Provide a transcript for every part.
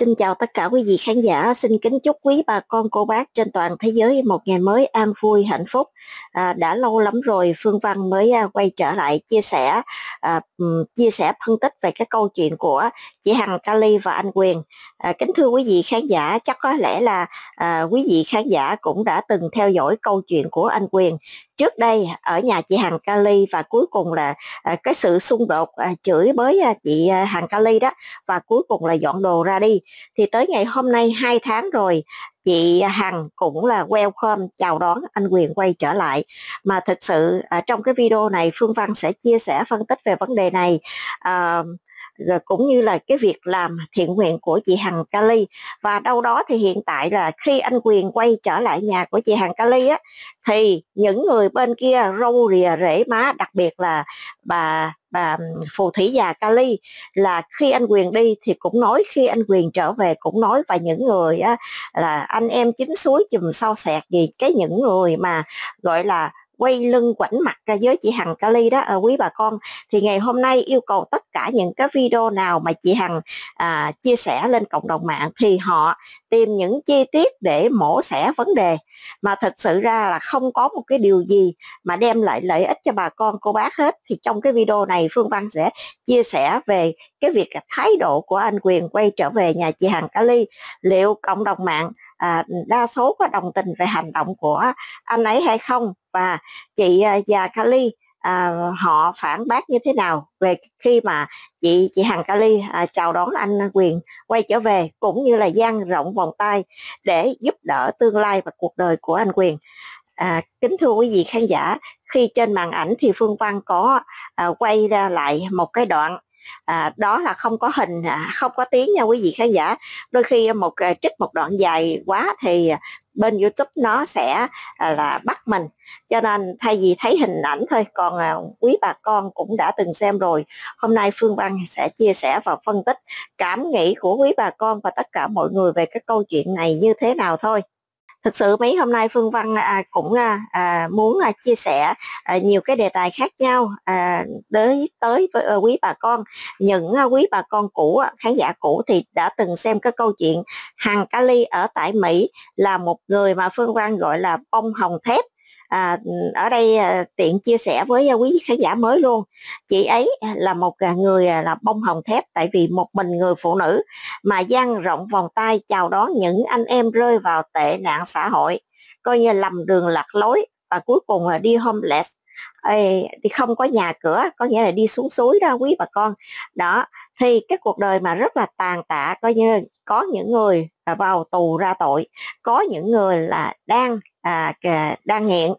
Xin chào tất cả quý vị khán giả, xin kính chúc quý bà con cô bác trên toàn thế giới một ngày mới an vui, hạnh phúc. À, đã lâu lắm rồi Phương Văn mới à, quay trở lại chia sẻ à, chia sẻ phân tích về các câu chuyện của chị Hằng Kali và anh Quyền. À, kính thưa quý vị khán giả, chắc có lẽ là à, quý vị khán giả cũng đã từng theo dõi câu chuyện của anh Quyền trước đây ở nhà chị Hằng Kali và cuối cùng là à, cái sự xung đột à, chửi bới à, chị à, Hằng Kali đó và cuối cùng là dọn đồ ra đi. Thì tới ngày hôm nay 2 tháng rồi chị Hằng cũng là welcome chào đón anh Quyền quay trở lại mà thực sự à, trong cái video này Phương Văn sẽ chia sẻ phân tích về vấn đề này à, rồi cũng như là cái việc làm thiện nguyện của chị Hằng Kali và đâu đó thì hiện tại là khi anh Quyền quay trở lại nhà của chị Hằng Kali á thì những người bên kia râu rìa rễ má đặc biệt là bà bà phù thủy già Kali là khi anh Quyền đi thì cũng nói khi anh Quyền trở về cũng nói và những người á, là anh em chính suối chùm sau sẹt gì cái những người mà gọi là quay lưng quảnh mặt ra với chị Hằng ờ. Kali đó à, quý bà con thì ngày hôm nay yêu cầu tất cả những cái video nào mà chị Hằng à, chia sẻ lên cộng đồng mạng thì họ tìm những chi tiết để mổ xẻ vấn đề mà thực sự ra là không có một cái điều gì mà đem lại lợi ích cho bà con cô bác hết thì trong cái video này Phương Văn sẽ chia sẻ về cái việc thái độ của anh Quyền quay trở về nhà chị Hằng Cali liệu cộng đồng mạng à, đa số có đồng tình về hành động của anh ấy hay không và chị à, già Cali à, họ phản bác như thế nào về khi mà chị chị Hằng Cali à, chào đón anh Quyền quay trở về cũng như là dang rộng vòng tay để giúp đỡ tương lai và cuộc đời của anh Quyền. À, kính thưa quý vị khán giả, khi trên màn ảnh thì Phương Văn có à, quay ra lại một cái đoạn à, đó là không có hình à, không có tiếng nha quý vị khán giả đôi khi một à, trích một đoạn dài quá thì à, bên youtube nó sẽ là bắt mình cho nên thay vì thấy hình ảnh thôi còn quý bà con cũng đã từng xem rồi hôm nay phương băng sẽ chia sẻ và phân tích cảm nghĩ của quý bà con và tất cả mọi người về cái câu chuyện này như thế nào thôi thực sự mấy hôm nay phương văn à, cũng à, à, muốn à, chia sẻ à, nhiều cái đề tài khác nhau à, tới tới với à, quý bà con những à, quý bà con cũ à, khán giả cũ thì đã từng xem cái câu chuyện hằng kali ở tại mỹ là một người mà phương văn gọi là bông hồng thép à, ở đây à, tiện chia sẻ với à, quý khán giả mới luôn chị ấy à, là một à, người là bông hồng thép tại vì một mình người phụ nữ mà dang rộng vòng tay chào đón những anh em rơi vào tệ nạn xã hội coi như lầm đường lạc lối và cuối cùng là đi homeless Ê, thì không có nhà cửa có nghĩa là đi xuống suối đó quý bà con đó thì cái cuộc đời mà rất là tàn tạ coi như có những người vào tù ra tội có những người là đang à, đang nghiện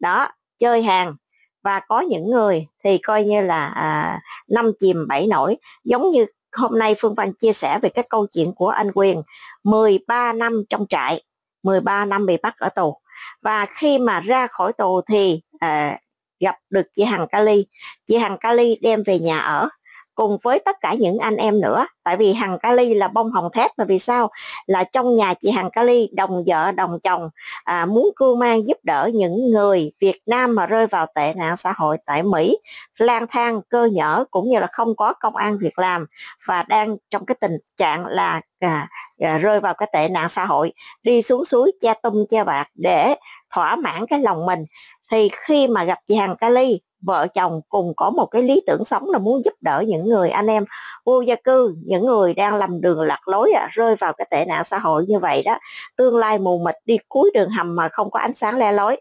đó chơi hàng và có những người thì coi như là à, năm chìm bảy nổi giống như hôm nay Phương Văn chia sẻ về cái câu chuyện của anh Quyền 13 năm trong trại 13 năm bị bắt ở tù và khi mà ra khỏi tù thì à, gặp được chị Hằng Kali chị Hằng Kali đem về nhà ở cùng với tất cả những anh em nữa tại vì hằng kali là bông hồng thép mà vì sao là trong nhà chị hằng kali đồng vợ đồng chồng à, muốn cưu mang giúp đỡ những người việt nam mà rơi vào tệ nạn xã hội tại mỹ lang thang cơ nhở cũng như là không có công an việc làm và đang trong cái tình trạng là à, à, rơi vào cái tệ nạn xã hội đi xuống suối che tung che bạc để thỏa mãn cái lòng mình thì khi mà gặp chị Hằng Kali vợ chồng cùng có một cái lý tưởng sống là muốn giúp đỡ những người anh em vô gia cư những người đang lầm đường lạc lối à, rơi vào cái tệ nạn xã hội như vậy đó tương lai mù mịt đi cuối đường hầm mà không có ánh sáng le lối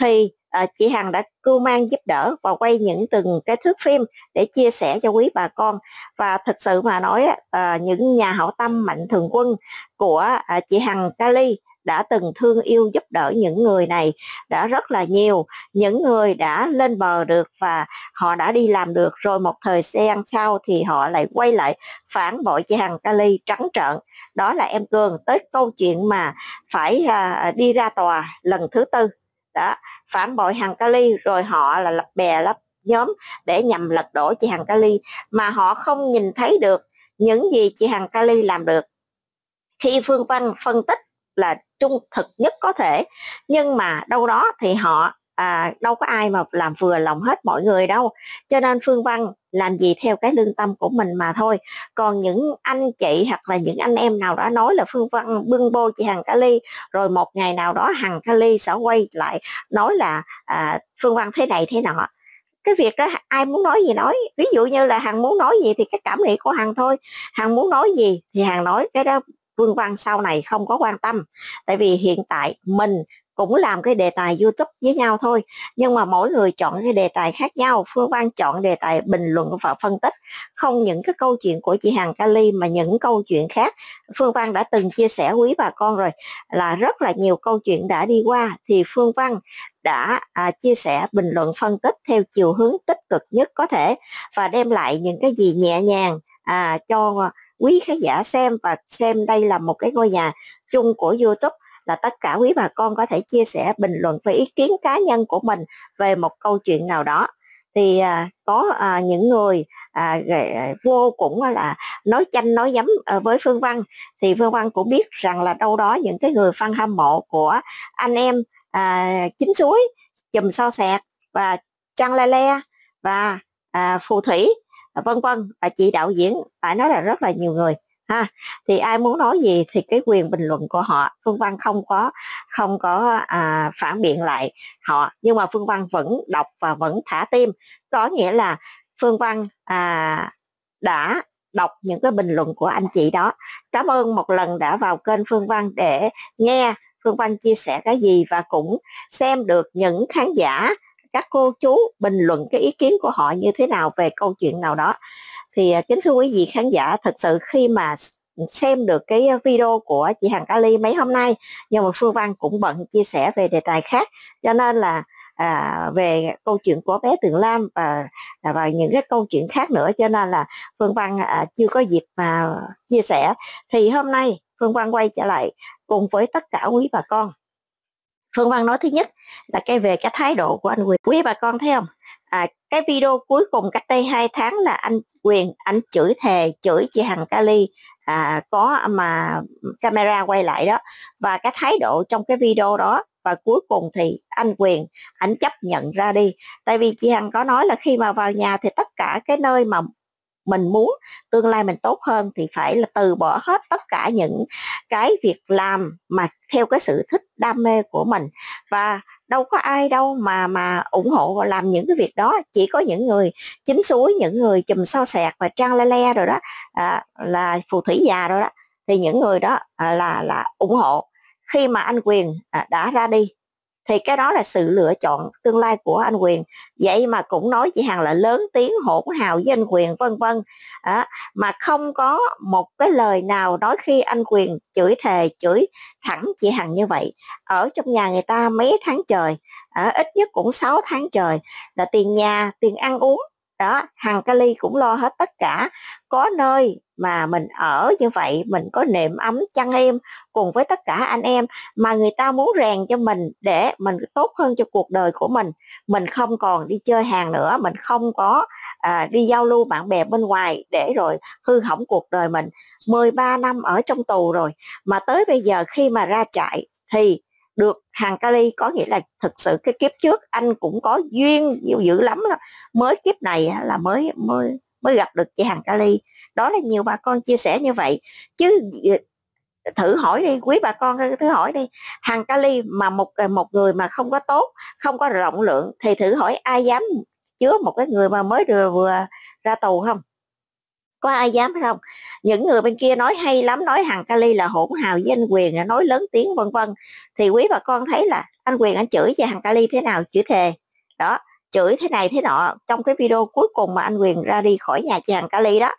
thì à, chị Hằng đã cưu mang giúp đỡ và quay những từng cái thước phim để chia sẻ cho quý bà con và thật sự mà nói à, những nhà hảo tâm mạnh thường quân của à, chị Hằng Kali đã từng thương yêu giúp đỡ những người này đã rất là nhiều những người đã lên bờ được và họ đã đi làm được rồi một thời gian sau thì họ lại quay lại phản bội chàng Kali trắng trợn đó là em Cường tới câu chuyện mà phải à, đi ra tòa lần thứ tư đó phản bội hàng Kali rồi họ là lập bè lập nhóm để nhằm lật đổ chị hàng Kali mà họ không nhìn thấy được những gì chị hàng Kali làm được khi Phương Văn phân tích là trung thực nhất có thể nhưng mà đâu đó thì họ à, đâu có ai mà làm vừa lòng hết mọi người đâu cho nên phương văn làm gì theo cái lương tâm của mình mà thôi còn những anh chị hoặc là những anh em nào đó nói là phương văn bưng bô chị hằng Ca kali rồi một ngày nào đó hằng Ca kali sẽ quay lại nói là à, phương văn thế này thế nọ cái việc đó ai muốn nói gì nói ví dụ như là hằng muốn nói gì thì cái cảm nghĩ của hằng thôi hằng muốn nói gì thì hằng nói cái đó Phương Văn sau này không có quan tâm tại vì hiện tại mình cũng làm cái đề tài YouTube với nhau thôi nhưng mà mỗi người chọn cái đề tài khác nhau Phương Văn chọn đề tài bình luận và phân tích không những cái câu chuyện của chị Hằng Kali mà những câu chuyện khác Phương Văn đã từng chia sẻ quý bà con rồi là rất là nhiều câu chuyện đã đi qua thì Phương Văn đã à, chia sẻ bình luận phân tích theo chiều hướng tích cực nhất có thể và đem lại những cái gì nhẹ nhàng à, cho quý khán giả xem và xem đây là một cái ngôi nhà chung của YouTube là tất cả quý bà con có thể chia sẻ bình luận về ý kiến cá nhân của mình về một câu chuyện nào đó thì à, có à, những người à, à vô cũng là nói chanh nói dấm à, với Phương Văn thì Phương Văn cũng biết rằng là đâu đó những cái người fan hâm mộ của anh em à, chính suối chùm so sẹt và trăng le le và à, phù thủy Ờ, vân vân và chị đạo diễn phải nói là rất là nhiều người ha thì ai muốn nói gì thì cái quyền bình luận của họ phương văn không có không có à, phản biện lại họ nhưng mà phương văn vẫn đọc và vẫn thả tim có nghĩa là phương văn à, đã đọc những cái bình luận của anh chị đó cảm ơn một lần đã vào kênh phương văn để nghe phương văn chia sẻ cái gì và cũng xem được những khán giả các cô chú bình luận cái ý kiến của họ như thế nào về câu chuyện nào đó thì à, kính thưa quý vị khán giả thật sự khi mà xem được cái à, video của chị Hằng Kali mấy hôm nay nhưng mà Phương Văn cũng bận chia sẻ về đề tài khác cho nên là à, về câu chuyện của bé Tường Lam và à, và những cái câu chuyện khác nữa cho nên là Phương Văn à, chưa có dịp mà chia sẻ thì hôm nay Phương Văn quay trở lại cùng với tất cả quý bà con phương văn nói thứ nhất là cái về cái thái độ của anh quyền quý bà con thấy không à, cái video cuối cùng cách đây 2 tháng là anh quyền anh chửi thề chửi chị hằng kali à, có mà camera quay lại đó và cái thái độ trong cái video đó và cuối cùng thì anh quyền ảnh chấp nhận ra đi tại vì chị hằng có nói là khi mà vào nhà thì tất cả cái nơi mà mình muốn tương lai mình tốt hơn thì phải là từ bỏ hết tất cả những cái việc làm mà theo cái sự thích đam mê của mình và đâu có ai đâu mà mà ủng hộ và làm những cái việc đó chỉ có những người chính suối những người chùm sao sẹt và trang le le rồi đó à, là phù thủy già rồi đó thì những người đó à, là là ủng hộ khi mà anh quyền à, đã ra đi thì cái đó là sự lựa chọn tương lai của anh quyền vậy mà cũng nói chị hằng là lớn tiếng hỗn hào với anh quyền vân vân à, mà không có một cái lời nào nói khi anh quyền chửi thề chửi thẳng chị hằng như vậy ở trong nhà người ta mấy tháng trời à, ít nhất cũng 6 tháng trời là tiền nhà tiền ăn uống đó hàng kali cũng lo hết tất cả có nơi mà mình ở như vậy mình có nệm ấm chăn em cùng với tất cả anh em mà người ta muốn rèn cho mình để mình tốt hơn cho cuộc đời của mình mình không còn đi chơi hàng nữa mình không có à, đi giao lưu bạn bè bên ngoài để rồi hư hỏng cuộc đời mình 13 năm ở trong tù rồi mà tới bây giờ khi mà ra trại thì được hàng kali có nghĩa là thực sự cái kiếp trước anh cũng có duyên dịu dữ lắm đó. mới kiếp này là mới mới mới gặp được chị hàng kali đó là nhiều bà con chia sẻ như vậy chứ thử hỏi đi quý bà con thử hỏi đi hàng kali mà một ờ, một người mà không có tốt không có rộng lượng thì thử hỏi ai dám chứa một cái người mà mới vừa, vừa ra tù không có ai dám hay không những người bên kia nói hay lắm nói hằng kali là hỗn hào với anh quyền à, nói lớn tiếng vân vân thì quý bà con thấy là anh quyền anh chửi về hằng kali thế nào chửi thề đó chửi thế này thế nọ trong cái video cuối cùng mà anh quyền ra đi khỏi nhà chị hằng kali đó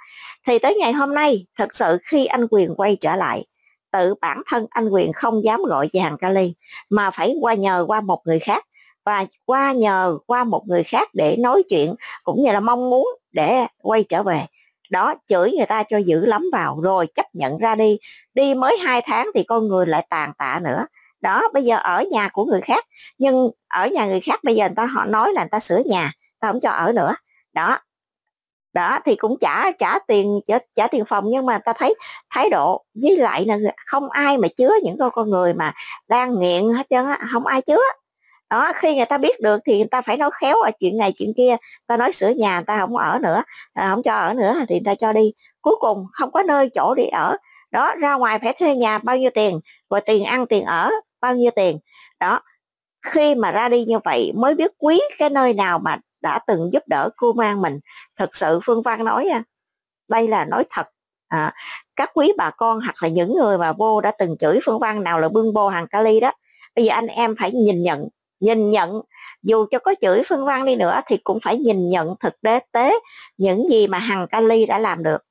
thì tới ngày hôm nay thật sự khi anh quyền quay trở lại tự bản thân anh quyền không dám gọi chị hằng kali mà phải qua nhờ qua một người khác và qua nhờ qua một người khác để nói chuyện cũng như là mong muốn để quay trở về đó chửi người ta cho dữ lắm vào rồi chấp nhận ra đi đi mới hai tháng thì con người lại tàn tạ nữa đó bây giờ ở nhà của người khác nhưng ở nhà người khác bây giờ người ta họ nói là người ta sửa nhà ta không cho ở nữa đó đó thì cũng trả trả tiền trả, trả tiền phòng nhưng mà ta thấy thái độ với lại là không ai mà chứa những con con người mà đang nghiện hết trơn á không ai chứa đó khi người ta biết được thì người ta phải nói khéo ở chuyện này chuyện kia ta nói sửa nhà người ta không ở nữa không à, cho ở nữa thì người ta cho đi cuối cùng không có nơi chỗ để ở đó ra ngoài phải thuê nhà bao nhiêu tiền rồi tiền ăn tiền ở bao nhiêu tiền đó khi mà ra đi như vậy mới biết quý cái nơi nào mà đã từng giúp đỡ cô mang mình thật sự phương văn nói à, đây là nói thật à, các quý bà con hoặc là những người mà vô đã từng chửi phương văn nào là bưng bô hàng kali đó bây giờ anh em phải nhìn nhận nhìn nhận dù cho có chửi phương văn đi nữa thì cũng phải nhìn nhận thực tế tế những gì mà hằng kali đã làm được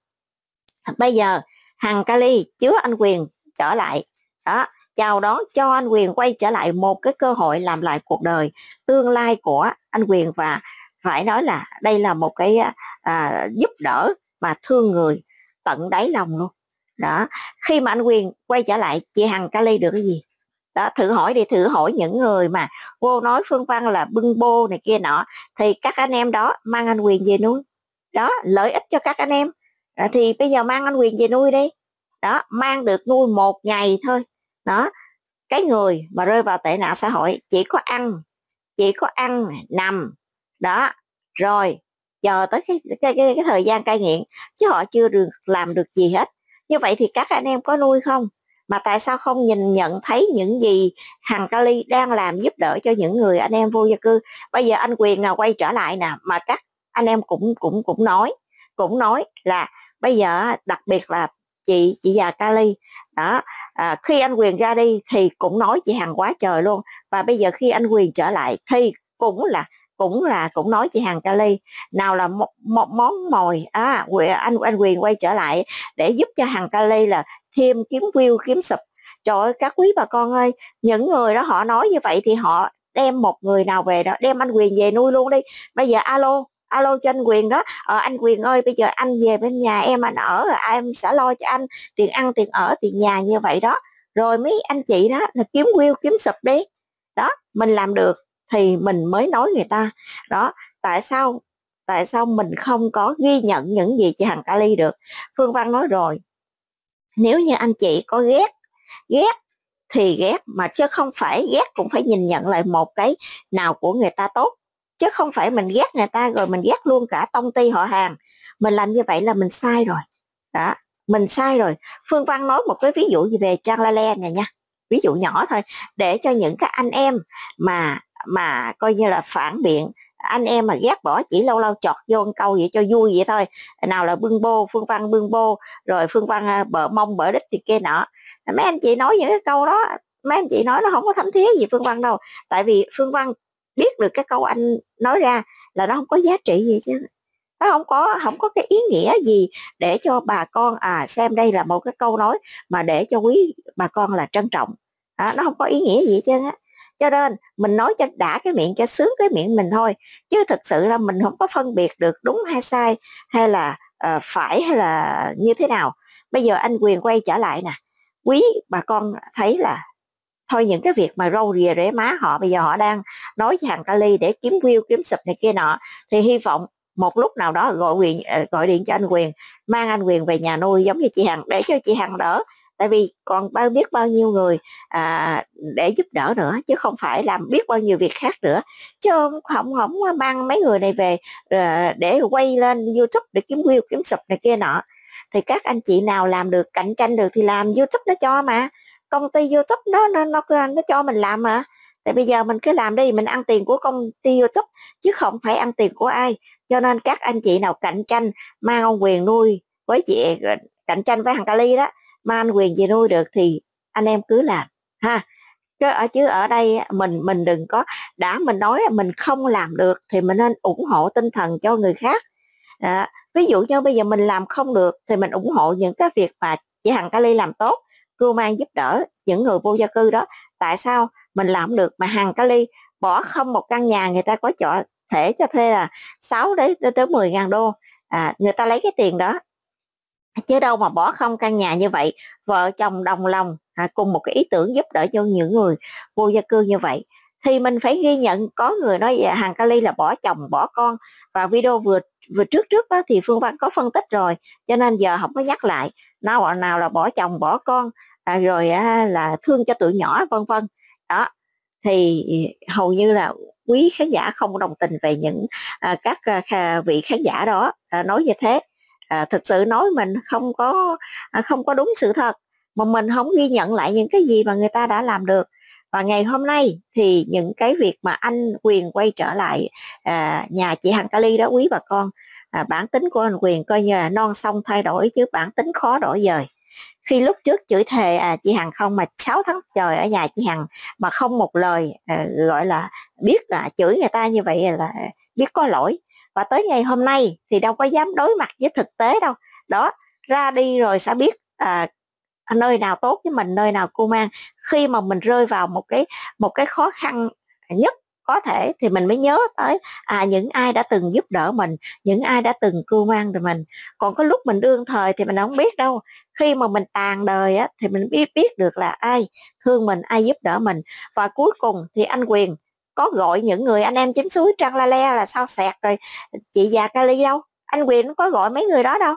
bây giờ hằng kali chứa anh quyền trở lại đó chào đón cho anh quyền quay trở lại một cái cơ hội làm lại cuộc đời tương lai của anh quyền và phải nói là đây là một cái à, giúp đỡ mà thương người tận đáy lòng luôn đó khi mà anh quyền quay trở lại chị hằng kali được cái gì đó thử hỏi đi thử hỏi những người mà vô nói phương văn là bưng bô này kia nọ thì các anh em đó mang anh quyền về nuôi đó lợi ích cho các anh em à, thì bây giờ mang anh quyền về nuôi đi đó mang được nuôi một ngày thôi đó cái người mà rơi vào tệ nạn xã hội chỉ có ăn chỉ có ăn nằm đó rồi chờ tới cái, cái, cái, cái thời gian cai nghiện chứ họ chưa được làm được gì hết như vậy thì các anh em có nuôi không mà tại sao không nhìn nhận thấy những gì hằng kali đang làm giúp đỡ cho những người anh em vô gia cư bây giờ anh quyền nào quay trở lại nè mà các anh em cũng cũng cũng nói cũng nói là bây giờ đặc biệt là chị chị già kali đó à, khi anh quyền ra đi thì cũng nói chị hằng quá trời luôn và bây giờ khi anh quyền trở lại thì cũng là cũng là cũng nói chị hàng Cali nào là một, một món mồi à anh anh quyền quay trở lại để giúp cho hàng Cali là thêm kiếm view kiếm sụp trời ơi các quý bà con ơi những người đó họ nói như vậy thì họ đem một người nào về đó đem anh quyền về nuôi luôn đi bây giờ alo alo cho anh quyền đó ờ, anh quyền ơi bây giờ anh về bên nhà em anh ở em sẽ lo cho anh tiền ăn tiền ở tiền nhà như vậy đó rồi mấy anh chị đó là kiếm view kiếm sụp đi đó mình làm được thì mình mới nói người ta đó tại sao tại sao mình không có ghi nhận những gì chị hằng kali được phương văn nói rồi nếu như anh chị có ghét ghét thì ghét mà chứ không phải ghét cũng phải nhìn nhận lại một cái nào của người ta tốt chứ không phải mình ghét người ta rồi mình ghét luôn cả tông ty họ hàng mình làm như vậy là mình sai rồi đó mình sai rồi phương văn nói một cái ví dụ về trang la le này nha ví dụ nhỏ thôi để cho những cái anh em mà mà coi như là phản biện anh em mà ghét bỏ chỉ lâu lâu chọt vô một câu vậy cho vui vậy thôi nào là bưng bô phương văn bưng bô rồi phương văn à, bờ mông bờ đích thì kia nọ mấy anh chị nói những cái câu đó mấy anh chị nói nó không có thấm thía gì phương văn đâu tại vì phương văn biết được cái câu anh nói ra là nó không có giá trị gì chứ nó không có không có cái ý nghĩa gì để cho bà con à xem đây là một cái câu nói mà để cho quý bà con là trân trọng à, nó không có ý nghĩa gì chứ á cho nên mình nói cho đã cái miệng cho sướng cái miệng mình thôi chứ thực sự là mình không có phân biệt được đúng hay sai hay là uh, phải hay là như thế nào bây giờ anh quyền quay trở lại nè quý bà con thấy là thôi những cái việc mà râu rìa rễ má họ bây giờ họ đang nói với hàng kali để kiếm view kiếm sụp này kia nọ thì hy vọng một lúc nào đó gọi quyền ờ, gọi điện cho anh quyền mang anh quyền về nhà nuôi giống như chị hằng để cho chị hằng đỡ tại vì còn bao biết bao nhiêu người à, để giúp đỡ nữa chứ không phải làm biết bao nhiêu việc khác nữa chứ không không, không mang mấy người này về ờ, để quay lên youtube để kiếm view kiếm sụp này kia nọ thì các anh chị nào làm được cạnh tranh được thì làm youtube nó cho mà công ty youtube nó nó nó, nó cho mình làm mà tại bây giờ mình cứ làm đi mình ăn tiền của công ty youtube chứ không phải ăn tiền của ai cho nên các anh chị nào cạnh tranh mang ông quyền nuôi với chị ờ, cạnh tranh với thằng Cali đó mà anh quyền gì nuôi được thì anh em cứ làm ha chứ ở chứ ở đây mình mình đừng có đã mình nói mình không làm được thì mình nên ủng hộ tinh thần cho người khác à, ví dụ như bây giờ mình làm không được thì mình ủng hộ những cái việc mà chị hằng kali làm tốt cưu mang giúp đỡ những người vô gia cư đó tại sao mình làm được mà hằng kali bỏ không một căn nhà người ta có chỗ thể cho thuê là 6 đến tới 10 ngàn đô à, người ta lấy cái tiền đó chứ đâu mà bỏ không căn nhà như vậy vợ chồng đồng lòng à, cùng một cái ý tưởng giúp đỡ cho những người vô gia cư như vậy thì mình phải ghi nhận có người nói hàng kali là bỏ chồng bỏ con và video vừa vừa trước trước đó thì phương văn có phân tích rồi cho nên giờ không có nhắc lại nào à, nào là bỏ chồng bỏ con à, rồi à, là thương cho tụi nhỏ vân vân đó thì hầu như là quý khán giả không đồng tình về những à, các à, vị khán giả đó à, nói như thế à, thực sự nói mình không có à, không có đúng sự thật mà mình không ghi nhận lại những cái gì mà người ta đã làm được và ngày hôm nay thì những cái việc mà anh quyền quay trở lại à, nhà chị hằng kali đó quý bà con à, bản tính của anh quyền coi như là non sông thay đổi chứ bản tính khó đổi dời khi lúc trước chửi thề à, chị hằng không mà 6 tháng trời ở nhà chị hằng mà không một lời à, gọi là biết là chửi người ta như vậy là à, biết có lỗi và tới ngày hôm nay thì đâu có dám đối mặt với thực tế đâu đó ra đi rồi sẽ biết à, nơi nào tốt với mình nơi nào cưu mang khi mà mình rơi vào một cái một cái khó khăn nhất có thể thì mình mới nhớ tới à những ai đã từng giúp đỡ mình những ai đã từng cưu mang được mình còn có lúc mình đương thời thì mình không biết đâu khi mà mình tàn đời á, thì mình biết biết được là ai thương mình ai giúp đỡ mình và cuối cùng thì anh quyền có gọi những người anh em chính suối trăng la le là sao sẹt rồi chị già kali đâu anh quyền cũng có gọi mấy người đó đâu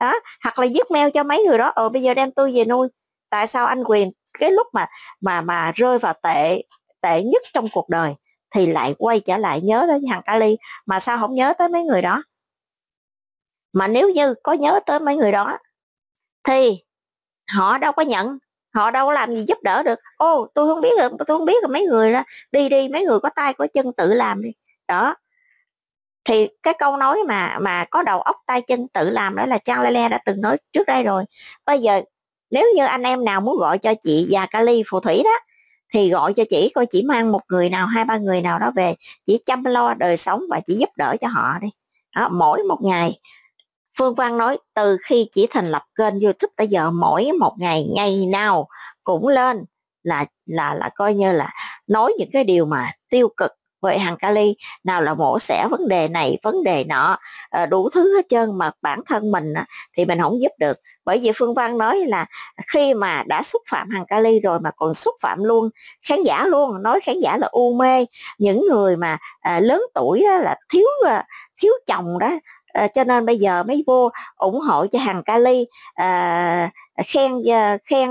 đó hoặc là giết mail cho mấy người đó ờ bây giờ đem tôi về nuôi tại sao anh quyền cái lúc mà mà mà rơi vào tệ tệ nhất trong cuộc đời thì lại quay trở lại nhớ tới thằng Kali mà sao không nhớ tới mấy người đó mà nếu như có nhớ tới mấy người đó thì họ đâu có nhận họ đâu có làm gì giúp đỡ được ô tôi không biết rồi tôi không biết rồi mấy người đó đi đi mấy người có tay có chân tự làm đi đó thì cái câu nói mà mà có đầu óc tay chân tự làm đó là Trang Charles Lele đã từng nói trước đây rồi bây giờ nếu như anh em nào muốn gọi cho chị và Kali phù thủy đó thì gọi cho chị coi chỉ mang một người nào hai ba người nào đó về chỉ chăm lo đời sống và chỉ giúp đỡ cho họ đi đó, mỗi một ngày Phương Quang nói từ khi chỉ thành lập kênh YouTube tới giờ mỗi một ngày ngày nào cũng lên là là là coi như là nói những cái điều mà tiêu cực về hàng kali nào là mổ xẻ vấn đề này vấn đề nọ ờ, đủ thứ hết trơn mà bản thân mình thì mình không giúp được bởi vì phương văn nói là khi mà đã xúc phạm hàng kali rồi mà còn xúc phạm luôn khán giả luôn nói khán giả là u mê những người mà à, lớn tuổi đó là thiếu à, thiếu chồng đó Ờ, cho nên bây giờ mới vô ủng hộ cho hàng kali à, khen ờ, khen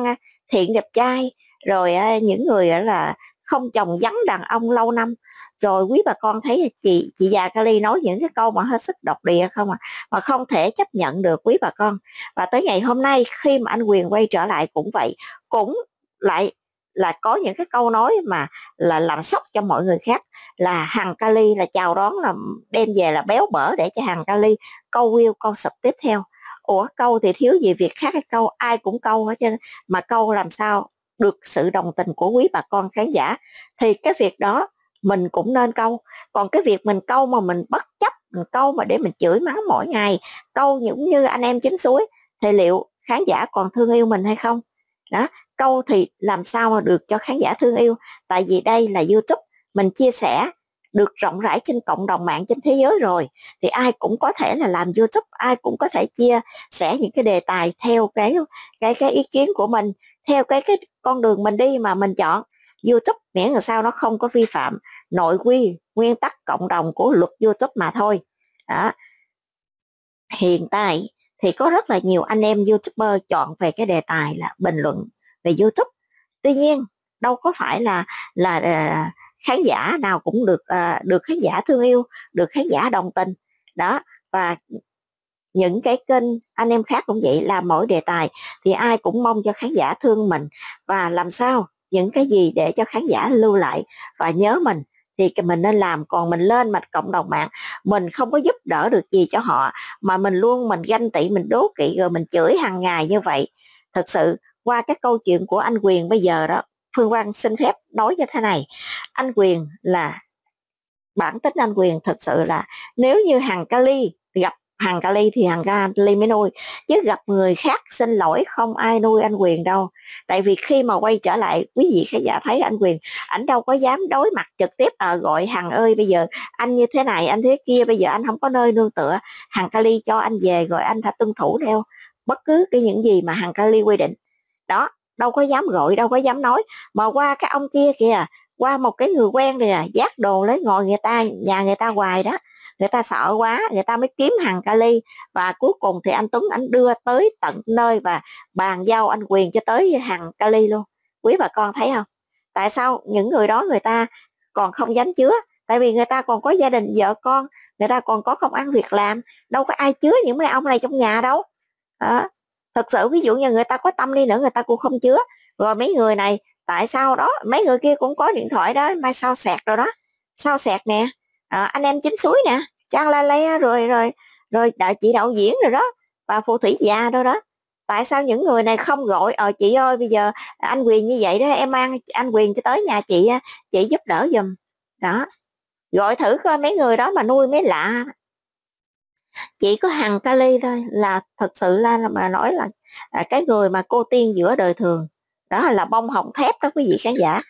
thiện đẹp trai rồi à, những người là không chồng vắng đàn ông lâu năm rồi quý bà con thấy chị chị già Kali nói những cái câu mà hết sức độc địa không à mà không thể chấp nhận được quý bà con và tới ngày hôm nay khi mà anh quyền quay trở lại cũng vậy cũng lại là có những cái câu nói mà là làm sốc cho mọi người khác là hàng kali là chào đón là đem về là béo bở để cho hàng kali câu yêu câu sập tiếp theo ủa câu thì thiếu gì việc khác cái câu ai cũng câu hết trơn mà câu làm sao được sự đồng tình của quý bà con khán giả thì cái việc đó mình cũng nên câu còn cái việc mình câu mà mình bất chấp mình câu mà để mình chửi mắng mỗi ngày câu những như anh em chính suối thì liệu khán giả còn thương yêu mình hay không đó câu thì làm sao mà được cho khán giả thương yêu tại vì đây là youtube mình chia sẻ được rộng rãi trên cộng đồng mạng trên thế giới rồi thì ai cũng có thể là làm youtube ai cũng có thể chia sẻ những cái đề tài theo cái cái cái ý kiến của mình theo cái cái con đường mình đi mà mình chọn youtube miễn là sao nó không có vi phạm nội quy nguyên tắc cộng đồng của luật youtube mà thôi đó hiện tại thì có rất là nhiều anh em youtuber chọn về cái đề tài là bình luận về youtube tuy nhiên đâu có phải là là à, khán giả nào cũng được à, được khán giả thương yêu được khán giả đồng tình đó và những cái kênh anh em khác cũng vậy là mỗi đề tài thì ai cũng mong cho khán giả thương mình và làm sao những cái gì để cho khán giả lưu lại và nhớ mình thì mình nên làm còn mình lên mặt cộng đồng mạng mình không có giúp đỡ được gì cho họ mà mình luôn mình ganh tị mình đố kỵ rồi mình chửi hàng ngày như vậy thật sự qua các câu chuyện của anh quyền bây giờ đó phương quang xin phép nói như thế này anh quyền là bản tính anh quyền thật sự là nếu như hàng Cali gặp hàng Cali thì hàng Cali mới nuôi chứ gặp người khác xin lỗi không ai nuôi anh quyền đâu tại vì khi mà quay trở lại quý vị khán giả thấy anh quyền ảnh đâu có dám đối mặt trực tiếp à, gọi hàng ơi bây giờ anh như thế này anh thế kia bây giờ anh không có nơi nương tựa hàng Cali cho anh về rồi anh phải tuân thủ theo bất cứ cái những gì mà hàng Cali quy định đó đâu có dám gọi đâu có dám nói mà qua cái ông kia kìa qua một cái người quen kìa giác đồ lấy ngồi người ta nhà người ta hoài đó người ta sợ quá người ta mới kiếm hàng kali và cuối cùng thì anh Tuấn anh đưa tới tận nơi và bàn giao anh quyền cho tới hàng kali luôn quý bà con thấy không tại sao những người đó người ta còn không dám chứa tại vì người ta còn có gia đình vợ con người ta còn có công ăn việc làm đâu có ai chứa những mấy ông này trong nhà đâu à, thật sự ví dụ như người ta có tâm đi nữa người ta cũng không chứa rồi mấy người này tại sao đó mấy người kia cũng có điện thoại đó mai sao sẹt rồi đó sao sẹt nè à, anh em chính suối nè trang la le rồi rồi rồi đại chị đạo diễn rồi đó và phù thủy già đâu đó tại sao những người này không gọi ờ chị ơi bây giờ anh quyền như vậy đó em mang anh quyền cho tới nhà chị à, chị giúp đỡ giùm đó gọi thử coi mấy người đó mà nuôi mấy lạ chỉ có hằng kali thôi là thật sự là, mà nói là à, cái người mà cô tiên giữa đời thường đó là bông hồng thép đó quý vị khán giả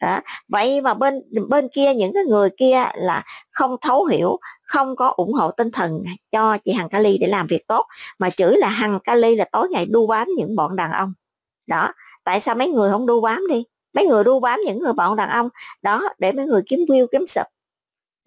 đó. vậy mà bên bên kia những cái người kia là không thấu hiểu không có ủng hộ tinh thần cho chị hằng kali để làm việc tốt mà chửi là hằng kali là tối ngày đu bám những bọn đàn ông đó tại sao mấy người không đu bám đi mấy người đu bám những người bọn đàn ông đó để mấy người kiếm view kiếm sập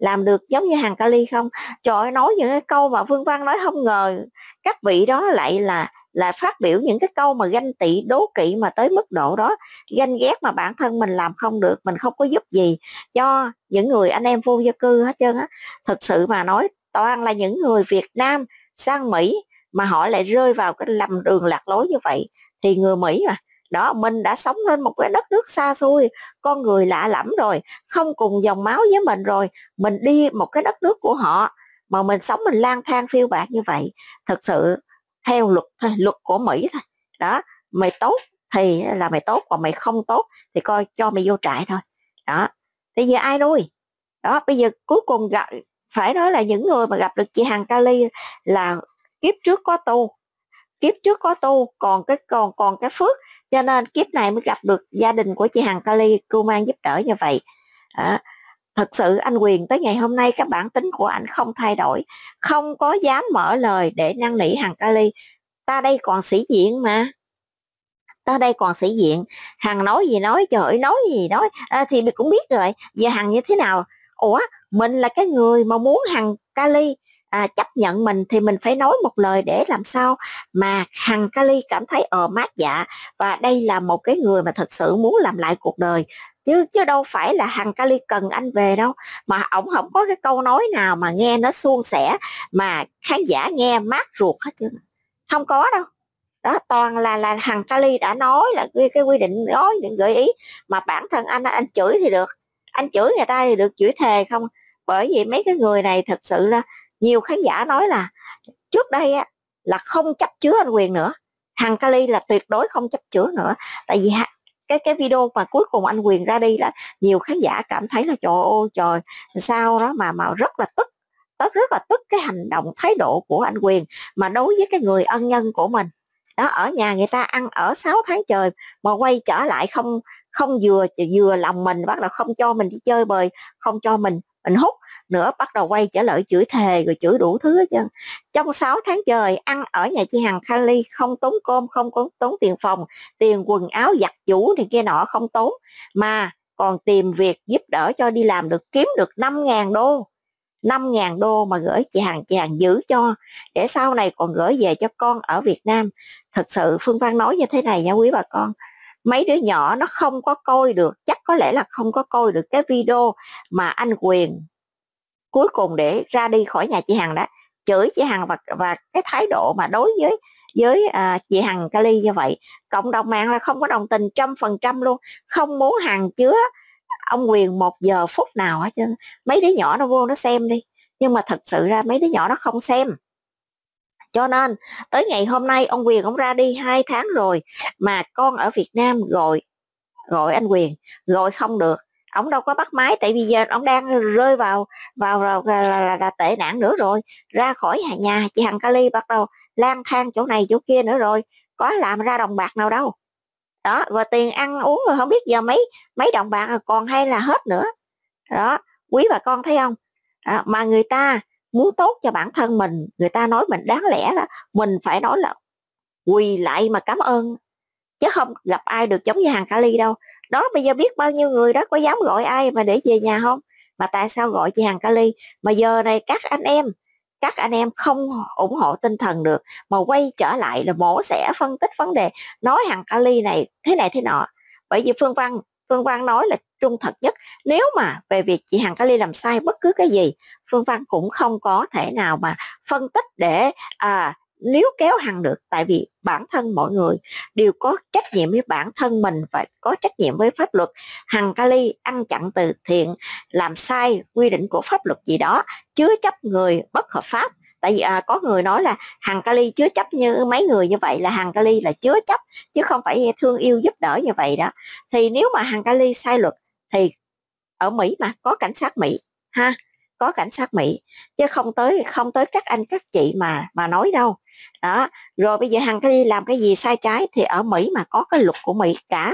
làm được giống như hàng kali không trời ơi nói những cái câu mà phương văn nói không ngờ các vị đó lại là là phát biểu những cái câu mà ganh tị đố kỵ mà tới mức độ đó ganh ghét mà bản thân mình làm không được mình không có giúp gì cho những người anh em vô gia cư hết trơn á thực sự mà nói toàn là những người việt nam sang mỹ mà họ lại rơi vào cái lầm đường lạc lối như vậy thì người mỹ mà đó mình đã sống lên một cái đất nước xa xôi con người lạ lẫm rồi không cùng dòng máu với mình rồi mình đi một cái đất nước của họ mà mình sống mình lang thang phiêu bạt như vậy thực sự theo luật luật của mỹ thôi đó mày tốt thì là mày tốt còn mày không tốt thì coi cho mày vô trại thôi đó bây giờ ai nuôi đó bây giờ cuối cùng gặp phải nói là những người mà gặp được chị hàng kali là kiếp trước có tu kiếp trước có tu còn cái còn còn cái phước cho nên kiếp này mới gặp được gia đình của chị Hằng Kali cô mang giúp đỡ như vậy à, thật sự anh Quyền tới ngày hôm nay các bản tính của anh không thay đổi không có dám mở lời để năn nỉ Hằng Kali ta đây còn sĩ diện mà ta đây còn sĩ diện hằng nói gì nói trời nói gì nói à, thì mình cũng biết rồi Giờ hằng như thế nào ủa mình là cái người mà muốn hằng kali à, chấp nhận mình thì mình phải nói một lời để làm sao mà hằng kali cảm thấy ờ mát dạ và đây là một cái người mà thật sự muốn làm lại cuộc đời chứ chứ đâu phải là hằng kali cần anh về đâu mà ổng không có cái câu nói nào mà nghe nó suôn sẻ mà khán giả nghe mát ruột hết chứ không có đâu đó toàn là là hằng kali đã nói là cái, cái quy định nói những gợi ý mà bản thân anh anh chửi thì được anh chửi người ta thì được chửi thề không bởi vì mấy cái người này thật sự là nhiều khán giả nói là trước đây á, là không chấp chứa anh quyền nữa hằng kali là tuyệt đối không chấp chứa nữa tại vì cái cái video mà cuối cùng anh quyền ra đi là nhiều khán giả cảm thấy là trời ơi trời sao đó mà mà rất là tức tức rất là tức cái hành động thái độ của anh quyền mà đối với cái người ân nhân của mình đó ở nhà người ta ăn ở 6 tháng trời mà quay trở lại không không vừa vừa lòng mình bắt đầu không cho mình đi chơi bời không cho mình mình hút nữa bắt đầu quay trở lại chửi thề rồi chửi đủ thứ hết trơn trong 6 tháng trời ăn ở nhà chị Hằng Kali không tốn cơm không có tốn tiền phòng tiền quần áo giặt chủ thì kia nọ không tốn mà còn tìm việc giúp đỡ cho đi làm được kiếm được 5.000 đô 5.000 đô mà gửi chị Hằng chị Hằng giữ cho để sau này còn gửi về cho con ở Việt Nam thật sự Phương Văn nói như thế này nha quý bà con mấy đứa nhỏ nó không có coi được chắc có lẽ là không có coi được cái video mà anh quyền cuối cùng để ra đi khỏi nhà chị hằng đó chửi chị hằng và và cái thái độ mà đối với với à, chị hằng kali như vậy cộng đồng mạng là không có đồng tình trăm phần trăm luôn không muốn hằng chứa ông quyền một giờ phút nào hết chứ mấy đứa nhỏ nó vô nó xem đi nhưng mà thật sự ra mấy đứa nhỏ nó không xem cho nên tới ngày hôm nay ông quyền ông ra đi hai tháng rồi mà con ở việt nam gọi gọi anh quyền gọi không được ông đâu có bắt máy tại vì giờ ông đang rơi vào vào, vào là, là, là, là tệ nạn nữa rồi ra khỏi nhà chị hằng kali bắt đầu lang thang chỗ này chỗ kia nữa rồi có làm ra đồng bạc nào đâu đó và tiền ăn uống rồi không biết giờ mấy mấy đồng bạc còn hay là hết nữa đó quý bà con thấy không à, mà người ta muốn tốt cho bản thân mình người ta nói mình đáng lẽ là mình phải nói là quỳ lại mà cảm ơn chứ không gặp ai được giống như hàng kali đâu đó bây giờ biết bao nhiêu người đó có dám gọi ai mà để về nhà không mà tại sao gọi chị hàng kali mà giờ này các anh em các anh em không ủng hộ tinh thần được mà quay trở lại là mổ sẽ phân tích vấn đề nói hàng kali này thế này thế nọ bởi vì phương văn phương văn nói là trung thật nhất nếu mà về việc chị Hằng Kali làm sai bất cứ cái gì Phương Văn cũng không có thể nào mà phân tích để à, níu kéo Hằng được tại vì bản thân mọi người đều có trách nhiệm với bản thân mình và có trách nhiệm với pháp luật Hằng Kali ăn chặn từ thiện làm sai quy định của pháp luật gì đó chứa chấp người bất hợp pháp tại vì à, có người nói là hàng kali chứa chấp như mấy người như vậy là hàng kali là chứa chấp chứ không phải thương yêu giúp đỡ như vậy đó thì nếu mà hàng kali sai luật thì ở Mỹ mà có cảnh sát Mỹ ha có cảnh sát Mỹ chứ không tới không tới các anh các chị mà mà nói đâu đó rồi bây giờ hằng cái đi làm cái gì sai trái thì ở Mỹ mà có cái luật của Mỹ cả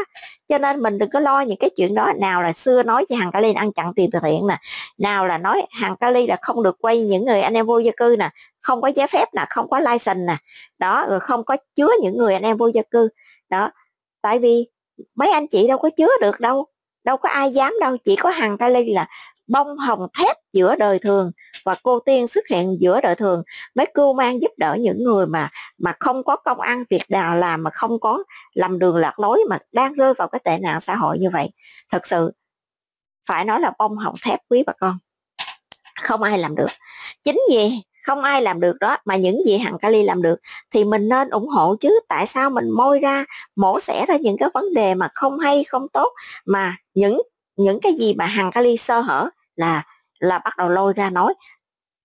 cho nên mình đừng có lo những cái chuyện đó nào là xưa nói cho hằng ly ăn chặn tiền từ thiện nè nào là nói hằng ly là không được quay những người anh em vô gia cư nè không có giấy phép nè không có license nè đó rồi không có chứa những người anh em vô gia cư đó tại vì mấy anh chị đâu có chứa được đâu đâu có ai dám đâu chỉ có hằng ta ly là bông hồng thép giữa đời thường và cô tiên xuất hiện giữa đời thường mới cưu mang giúp đỡ những người mà mà không có công ăn việc đào làm mà không có làm đường lạc lối mà đang rơi vào cái tệ nạn xã hội như vậy thật sự phải nói là bông hồng thép quý bà con không ai làm được chính vì không ai làm được đó mà những gì hằng kali làm được thì mình nên ủng hộ chứ tại sao mình môi ra mổ xẻ ra những cái vấn đề mà không hay không tốt mà những những cái gì mà hằng kali sơ hở là là bắt đầu lôi ra nói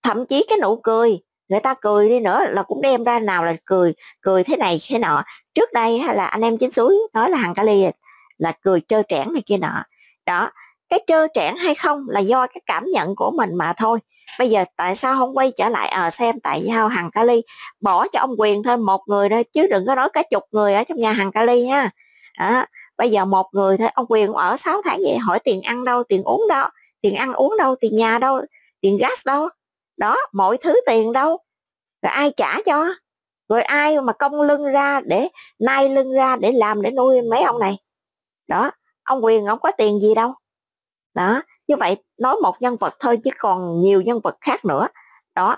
thậm chí cái nụ cười người ta cười đi nữa là cũng đem ra nào là cười cười thế này thế nọ trước đây hay là anh em chính suối nói là hằng kali là cười trơ trẽn này kia nọ đó cái trơ trẽn hay không là do cái cảm nhận của mình mà thôi bây giờ tại sao không quay trở lại ở à, xem tại sao hằng kali bỏ cho ông quyền thôi một người thôi chứ đừng có nói cả chục người ở trong nhà hằng kali nha đó. bây giờ một người thôi ông quyền ở 6 tháng vậy hỏi tiền ăn đâu tiền uống đâu tiền ăn uống đâu tiền nhà đâu tiền gas đâu đó mọi thứ tiền đâu rồi ai trả cho rồi ai mà công lưng ra để nay lưng ra để làm để nuôi mấy ông này đó ông quyền không có tiền gì đâu đó như vậy nói một nhân vật thôi chứ còn nhiều nhân vật khác nữa đó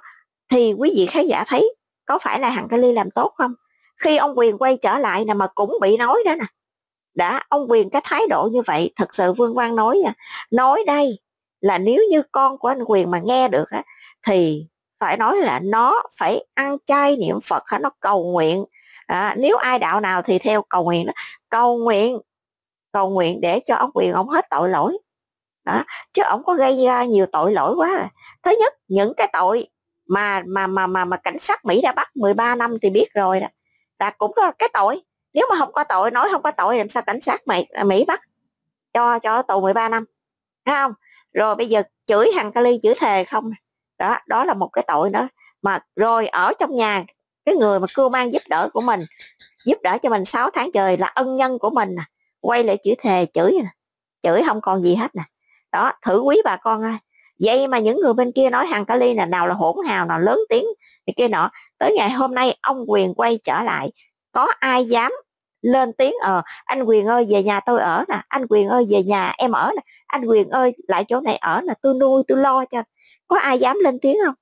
thì quý vị khán giả thấy có phải là hằng Ly làm tốt không khi ông quyền quay trở lại nè mà cũng bị nói đó nè đã ông quyền cái thái độ như vậy thật sự vương quang nói nha nói đây là nếu như con của anh quyền mà nghe được á thì phải nói là nó phải ăn chay niệm phật hả nó cầu nguyện à, nếu ai đạo nào thì theo cầu nguyện đó cầu nguyện cầu nguyện để cho ông quyền ông hết tội lỗi đó chứ ổng có gây ra nhiều tội lỗi quá à. thứ nhất những cái tội mà mà mà mà mà cảnh sát Mỹ đã bắt 13 năm thì biết rồi đó là cũng có cái tội nếu mà không có tội nói không có tội làm sao cảnh sát Mỹ à, Mỹ bắt cho cho tù 13 năm thấy không rồi bây giờ chửi hằng kali chửi thề không đó đó là một cái tội đó mà rồi ở trong nhà cái người mà cưu mang giúp đỡ của mình giúp đỡ cho mình 6 tháng trời là ân nhân của mình quay lại chửi thề chửi chửi không còn gì hết nè đó thử quý bà con ơi vậy mà những người bên kia nói hàng kali là nào là hỗn hào nào lớn tiếng thì kia nọ tới ngày hôm nay ông quyền quay trở lại có ai dám lên tiếng ờ anh quyền ơi về nhà tôi ở nè anh quyền ơi về nhà em ở nè anh quyền ơi lại chỗ này ở nè tôi nuôi tôi lo cho có ai dám lên tiếng không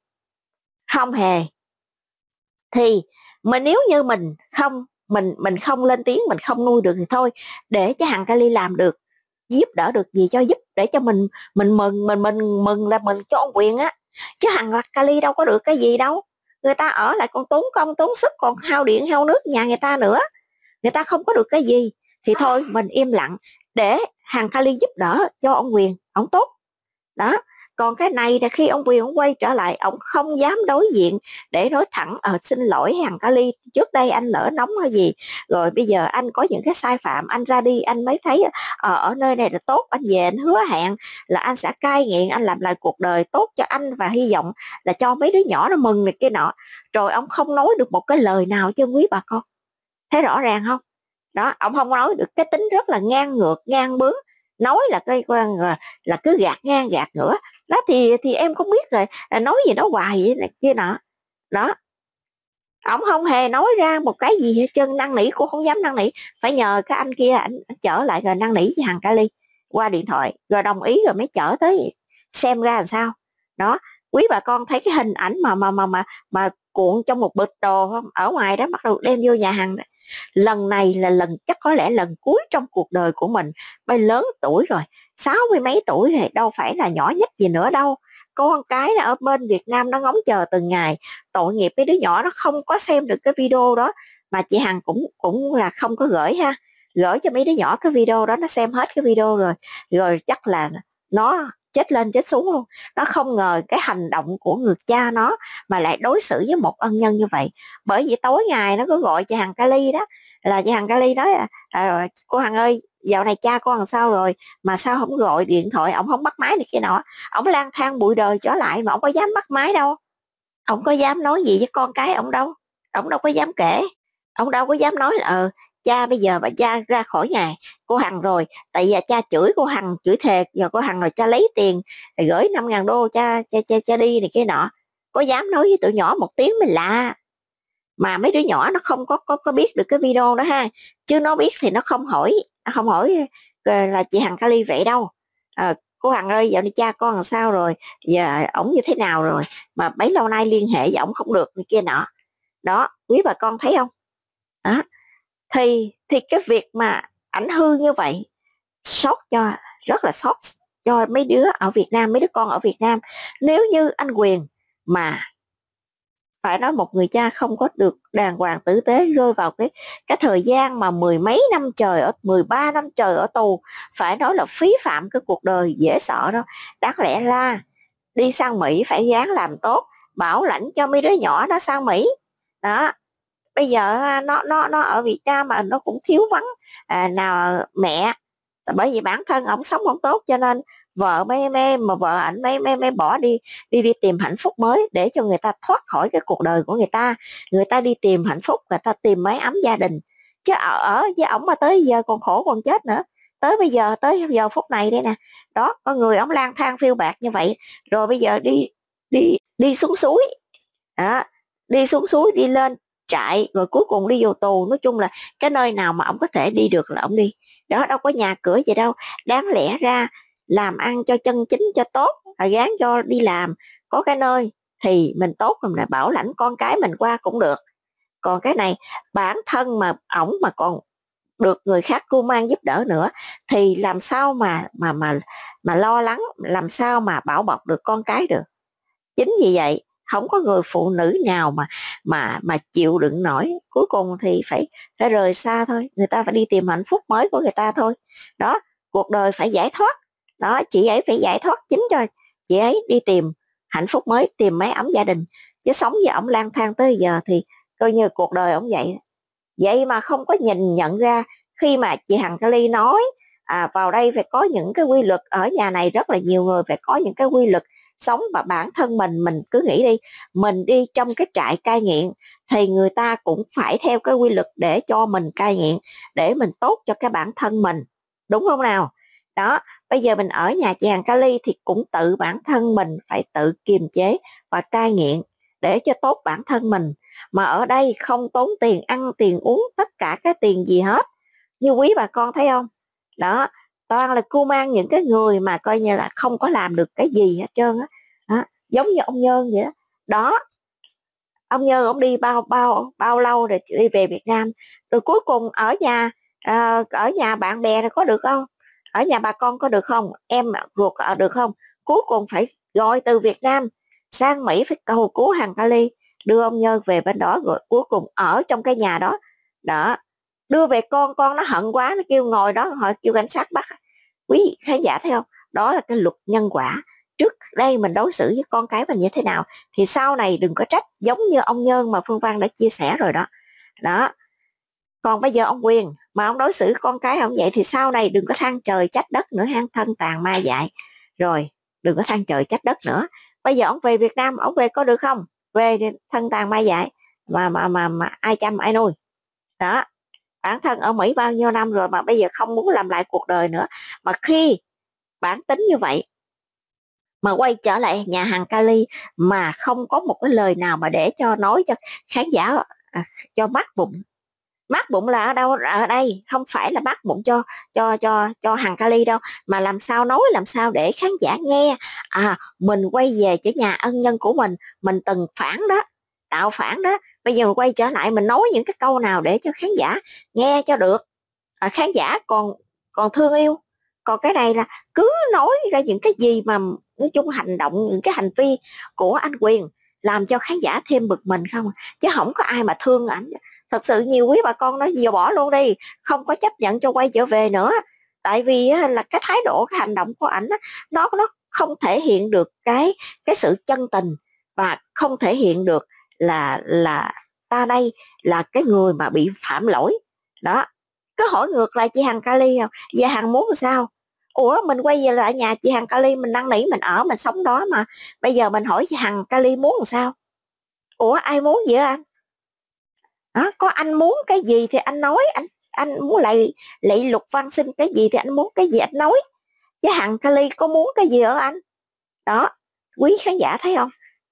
không hề thì mà nếu như mình không mình mình không lên tiếng mình không nuôi được thì thôi để cho hàng kali làm được giúp đỡ được gì cho giúp để cho mình mình mừng mình mình mừng là mình cho ông quyền á chứ hằng hoặc kali đâu có được cái gì đâu người ta ở lại còn tốn công tốn sức còn hao điện hao nước nhà người ta nữa người ta không có được cái gì thì thôi mình im lặng để hàng kali giúp đỡ cho ông quyền ông tốt đó còn cái này là khi ông quyền ông quay trở lại ông không dám đối diện để nói thẳng ờ xin lỗi hằng kali trước đây anh lỡ nóng hay gì rồi bây giờ anh có những cái sai phạm anh ra đi anh mới thấy ở ờ, ở nơi này là tốt anh về anh hứa hẹn là anh sẽ cai nghiện anh làm lại cuộc đời tốt cho anh và hy vọng là cho mấy đứa nhỏ nó mừng này cái nọ rồi ông không nói được một cái lời nào cho quý bà con thấy rõ ràng không đó ông không nói được cái tính rất là ngang ngược ngang bướng nói là cái quan ờ, là cứ gạt ngang gạt nữa đó thì thì em cũng biết rồi à, nói gì nó hoài vậy này kia nọ đó ổng không hề nói ra một cái gì hết trơn năn nỉ cô không dám năn nỉ phải nhờ cái anh kia anh, anh chở lại rồi năn nỉ với thằng Cali qua điện thoại rồi đồng ý rồi mới chở tới xem ra làm sao đó quý bà con thấy cái hình ảnh mà mà mà mà mà cuộn trong một bịch đồ không ở ngoài đó bắt đầu đem vô nhà hàng đó lần này là lần chắc có lẽ lần cuối trong cuộc đời của mình bay lớn tuổi rồi sáu mươi mấy tuổi thì đâu phải là nhỏ nhất gì nữa đâu con cái là ở bên Việt Nam nó ngóng chờ từng ngày tội nghiệp mấy đứa nhỏ nó không có xem được cái video đó mà chị Hằng cũng cũng là không có gửi ha gửi cho mấy đứa nhỏ cái video đó nó xem hết cái video rồi rồi chắc là nó chết lên chết xuống luôn nó không ngờ cái hành động của người cha nó mà lại đối xử với một ân nhân như vậy bởi vì tối ngày nó cứ gọi cho hằng kali đó là cho hằng kali nói là ờ, cô hằng ơi dạo này cha con làm sao rồi mà sao không gọi điện thoại ông không bắt máy được kia nọ ông lang thang bụi đời trở lại mà ông có dám bắt máy đâu ông có dám nói gì với con cái ông đâu ông đâu có dám kể ông đâu có dám nói là ờ cha bây giờ bà cha ra khỏi nhà cô hằng rồi tại vì cha chửi cô hằng chửi thề giờ cô hằng rồi cha lấy tiền gửi năm ngàn đô cha, cha cha cha đi này kia nọ có dám nói với tụi nhỏ một tiếng mình lạ mà mấy đứa nhỏ nó không có có có biết được cái video đó ha chứ nó biết thì nó không hỏi nó không hỏi ờ, là chị hằng kali vậy đâu à, cô hằng ơi dạo này cha con làm sao rồi giờ ổng như thế nào rồi mà bấy lâu nay liên hệ với ổng không được này kia nọ đó quý bà con thấy không đó thì thì cái việc mà ảnh hư như vậy sót cho rất là sót cho mấy đứa ở Việt Nam mấy đứa con ở Việt Nam nếu như anh Quyền mà phải nói một người cha không có được đàng hoàng tử tế rơi vào cái cái thời gian mà mười mấy năm trời ở 13 năm trời ở tù phải nói là phí phạm cái cuộc đời dễ sợ đó đáng lẽ ra đi sang Mỹ phải dáng làm tốt bảo lãnh cho mấy đứa nhỏ nó sang Mỹ đó bây giờ nó nó nó ở Việt Nam mà nó cũng thiếu vắng à, nào mẹ bởi vì bản thân ổng sống không tốt cho nên vợ mới mới mà vợ ảnh mới mới mới bỏ đi đi đi tìm hạnh phúc mới để cho người ta thoát khỏi cái cuộc đời của người ta người ta đi tìm hạnh phúc người ta tìm mấy ấm gia đình chứ ở ở với ổng mà tới giờ còn khổ còn chết nữa tới bây giờ tới giờ phút này đây nè đó con người ổng lang thang phiêu bạc như vậy rồi bây giờ đi đi đi xuống suối đó, đi xuống suối đi lên trại rồi cuối cùng đi vô tù nói chung là cái nơi nào mà ổng có thể đi được là ổng đi đó đâu có nhà cửa gì đâu đáng lẽ ra làm ăn cho chân chính cho tốt gán cho đi làm có cái nơi thì mình tốt mình là bảo lãnh con cái mình qua cũng được còn cái này bản thân mà ổng mà còn được người khác cưu mang giúp đỡ nữa thì làm sao mà mà mà mà lo lắng làm sao mà bảo bọc được con cái được chính vì vậy không có người phụ nữ nào mà mà mà chịu đựng nổi cuối cùng thì phải phải rời xa thôi người ta phải đi tìm hạnh phúc mới của người ta thôi đó cuộc đời phải giải thoát đó chị ấy phải giải thoát chính rồi chị ấy đi tìm hạnh phúc mới tìm máy ấm gia đình chứ sống với ổng lang thang tới giờ thì coi như cuộc đời ổng vậy vậy mà không có nhìn nhận ra khi mà chị hằng kali nói à, vào đây phải có những cái quy luật ở nhà này rất là nhiều người phải có những cái quy luật sống mà bản thân mình mình cứ nghĩ đi mình đi trong cái trại cai nghiện thì người ta cũng phải theo cái quy luật để cho mình cai nghiện để mình tốt cho cái bản thân mình đúng không nào đó bây giờ mình ở nhà chàng kali thì cũng tự bản thân mình phải tự kiềm chế và cai nghiện để cho tốt bản thân mình mà ở đây không tốn tiền ăn tiền uống tất cả cái tiền gì hết như quý bà con thấy không đó toàn là cu mang những cái người mà coi như là không có làm được cái gì hết trơn á à, giống như ông nhơn vậy đó đó ông nhơn ông đi bao bao bao lâu rồi đi về việt nam rồi cuối cùng ở nhà à, ở nhà bạn bè có được không ở nhà bà con có được không em ruột ở được không cuối cùng phải gọi từ việt nam sang mỹ phải cầu cứu hàng kali đưa ông nhơn về bên đó rồi cuối cùng ở trong cái nhà đó đó đưa về con con nó hận quá nó kêu ngồi đó họ kêu cảnh sát bắt quý khán giả thấy không đó là cái luật nhân quả trước đây mình đối xử với con cái mình như thế nào thì sau này đừng có trách giống như ông nhân mà phương văn đã chia sẻ rồi đó đó còn bây giờ ông quyền mà ông đối xử con cái ông vậy thì sau này đừng có than trời trách đất nữa hang thân tàn ma dại rồi đừng có than trời trách đất nữa bây giờ ông về việt nam ông về có được không về thân tàn ma dại mà mà mà, mà ai chăm ai nuôi đó bản thân ở Mỹ bao nhiêu năm rồi mà bây giờ không muốn làm lại cuộc đời nữa mà khi bản tính như vậy mà quay trở lại nhà hàng Cali mà không có một cái lời nào mà để cho nói cho khán giả à, cho mát bụng mát bụng là ở đâu ở đây không phải là mát bụng cho cho cho cho hàng Cali đâu mà làm sao nói làm sao để khán giả nghe à mình quay về chỉ nhà ân nhân của mình mình từng phản đó tạo phản đó bây giờ mình quay trở lại mình nói những cái câu nào để cho khán giả nghe cho được à, khán giả còn còn thương yêu còn cái này là cứ nói ra những cái gì mà nói chung hành động những cái hành vi của anh quyền làm cho khán giả thêm bực mình không chứ không có ai mà thương ảnh thật sự nhiều quý bà con nói giờ bỏ luôn đi không có chấp nhận cho quay trở về nữa tại vì là cái thái độ cái hành động của ảnh nó nó không thể hiện được cái cái sự chân tình và không thể hiện được là là ta đây là cái người mà bị phạm lỗi đó cứ hỏi ngược lại chị hằng kali không và dạ hằng muốn sao ủa mình quay về lại nhà chị hằng kali mình năn nỉ mình ở mình sống đó mà bây giờ mình hỏi chị hằng kali muốn sao ủa ai muốn vậy anh đó, có anh muốn cái gì thì anh nói anh anh muốn lại lại lục văn Sinh cái gì thì anh muốn cái gì anh nói chứ hằng kali có muốn cái gì ở anh đó quý khán giả thấy không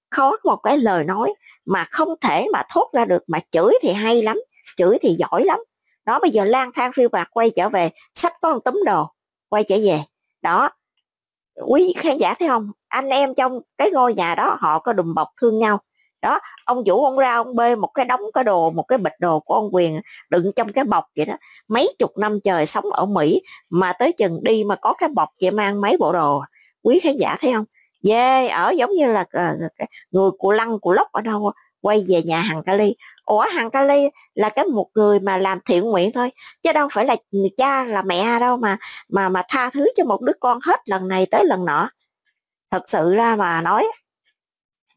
khó một cái lời nói mà không thể mà thốt ra được mà chửi thì hay lắm chửi thì giỏi lắm đó bây giờ lang thang phiêu bạc quay trở về sách có một tấm đồ quay trở về đó quý khán giả thấy không anh em trong cái ngôi nhà đó họ có đùm bọc thương nhau đó ông vũ ông ra ông bê một cái đống cái đồ một cái bịch đồ của ông quyền đựng trong cái bọc vậy đó mấy chục năm trời sống ở mỹ mà tới chừng đi mà có cái bọc vậy mang mấy bộ đồ quý khán giả thấy không dê ở giống như là ờ, ờ, người của lăng của lốc ở đâu quay về nhà hằng kali ủa hằng kali là cái một người mà làm thiện nguyện thôi chứ đâu phải là cha là mẹ đâu mà mà mà tha thứ cho một đứa con hết lần này tới lần nọ thật sự ra mà nói